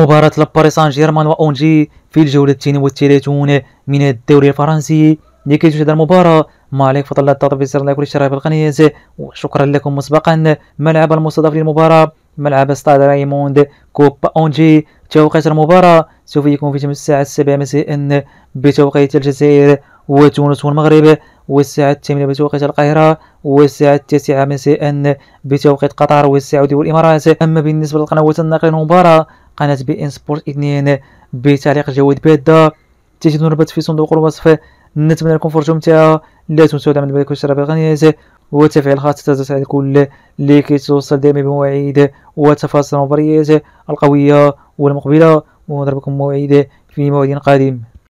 مباراة لباريس سان جيرمان وأونجي في الجولة الثانية والثلاثون من الدوري الفرنسي لكي تشاهد المباراة ما عليك فضل الله التطبيق زر لايك والاشتراك بالقناة وشكرا لكم مسبقا ملعب المستضاف للمباراة ملعب ستاد رايموند كوب أونجي توقيت المباراة سوف يكون في الساعة السابعة مساء بتوقيت الجزائر وتونس والمغرب والساعة الثامنة بتوقيت القاهرة والساعة التاسعة مساء بتوقيت قطر والسعودية والإمارات أما بالنسبة للقنوات الناقلة المباراة قناة بي ان سبورت اثنين بتعليق جواد بادة تجدون الرابط في صندوق الوصف نتمنى لكم فرجة ممتعة لا تنسوا دعم البلاك والشراء بالغنيات وتفعيل خاص على الكل لكي توصل دائما بمواعيد وتفاصيل المباريات القوية والمقبلة ونضربكم موعد في موعد قادم